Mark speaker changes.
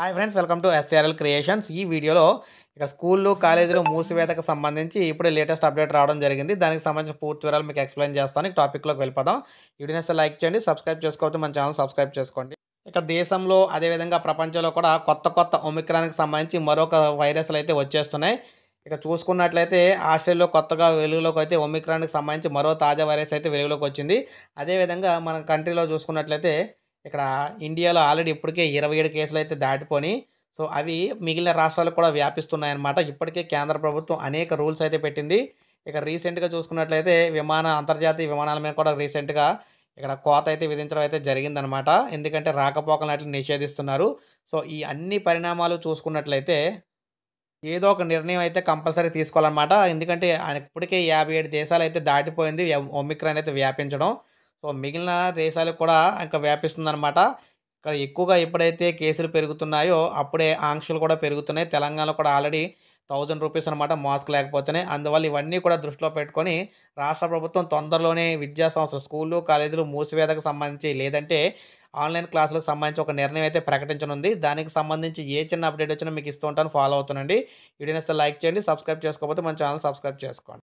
Speaker 1: hi friends welcome to SRL creations ఈ వీడియోలో ఇక్కడ స్కూళ్ళు కాలేజీలు మూసివేతకు సంబంధించి ఇప్పుడు లేటెస్ట్ అప్డేట్ రావడం జరిగింది దానికి సంబంధించిన పూర్తి వివరాలు మీకు ఎక్స్ప్లెయిన్ చేస్తాను టాపిక్లోకి వెళ్ళిపోదాం వీడియోని లైక్ చేయండి సబ్స్క్రైబ్ చేసుకోవచ్చు మన ఛానల్ సబ్స్క్రైబ్ చేసుకోండి ఇక దేశంలో అదేవిధంగా ప్రపంచంలో కూడా కొత్త కొత్త ఒమిక్రాన్కి సంబంధించి మరొక వైరస్లు అయితే వచ్చేస్తున్నాయి ఇక చూసుకున్నట్లయితే ఆస్ట్రేలియాలో కొత్తగా వెలుగులోకి అయితే ఒమిక్రాన్కి సంబంధించి మరో తాజా వైరస్ అయితే వెలుగులోకి వచ్చింది అదేవిధంగా మన కంట్రీలో చూసుకున్నట్లయితే ఇక్కడ ఇండియాలో ఆల్రెడీ ఇప్పటికే ఇరవై ఏడు కేసులు అయితే దాటిపోయి సో అవి మిగిలిన రాష్ట్రాలకు కూడా వ్యాపిస్తున్నాయన్నమాట ఇప్పటికే కేంద్ర ప్రభుత్వం అనేక రూల్స్ అయితే పెట్టింది ఇక రీసెంట్గా చూసుకున్నట్లయితే విమాన అంతర్జాతీయ విమానాల మీద కూడా రీసెంట్గా ఇక్కడ కోత అయితే విధించడం అయితే జరిగిందనమాట ఎందుకంటే రాకపోకలు అట్లా నిషేధిస్తున్నారు సో ఈ అన్ని పరిణామాలు చూసుకున్నట్లయితే ఏదో ఒక నిర్ణయం అయితే కంపల్సరీ తీసుకోవాలన్నమాట ఎందుకంటే ఇప్పటికే యాభై ఏడు దేశాలు అయితే దాటిపోయింది ఒమిక్రాన్ అయితే వ్యాపించడం సో మిగిలిన దేశాలకు కూడా ఇంకా వ్యాపిస్తుందన్నమాట ఇక్కడ ఎక్కువగా ఎప్పుడైతే కేసులు పెరుగుతున్నాయో అప్పుడే ఆంక్షలు కూడా పెరుగుతున్నాయి తెలంగాణలో కూడా ఆల్రెడీ థౌజండ్ రూపీస్ అనమాట మాస్క్ లేకపోతేనే అందువల్ల ఇవన్నీ కూడా దృష్టిలో పెట్టుకొని రాష్ట్ర ప్రభుత్వం తొందరలోనే విద్యా సంస్థలు స్కూళ్ళు కాలేజీలు మూసివేతకు సంబంధించి లేదంటే ఆన్లైన్ క్లాసులకు సంబంధించి ఒక నిర్ణయం అయితే ప్రకటించనుంది దానికి సంబంధించి ఏ చిన్న అప్డేట్ వచ్చినా మీకు ఇస్తూ ఉంటాను ఫాలో అవుతుందండి వీడియో లైక్ చేయండి సబ్స్క్రైబ్ చేసుకోకపోతే మన ఛానల్ సబ్స్క్రైబ్ చేసుకోండి